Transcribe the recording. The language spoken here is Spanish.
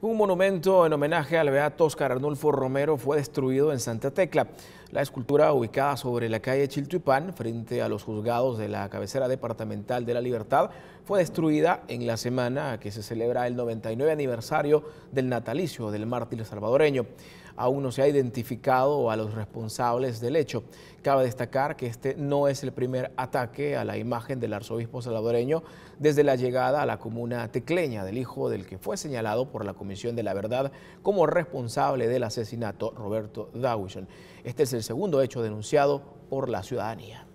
Un monumento en homenaje al beato Oscar Arnulfo Romero fue destruido en Santa Tecla. La escultura ubicada sobre la calle Chiltuipán, frente a los juzgados de la cabecera departamental de la libertad, fue destruida en la semana que se celebra el 99 aniversario del natalicio del mártir salvadoreño. Aún no se ha identificado a los responsables del hecho. Cabe destacar que este no es el primer ataque a la imagen del arzobispo salvadoreño desde la llegada a la comuna tecleña del hijo del que fue señalado por la comisión Comisión de la Verdad como responsable del asesinato Roberto Dawson. Este es el segundo hecho denunciado por la ciudadanía.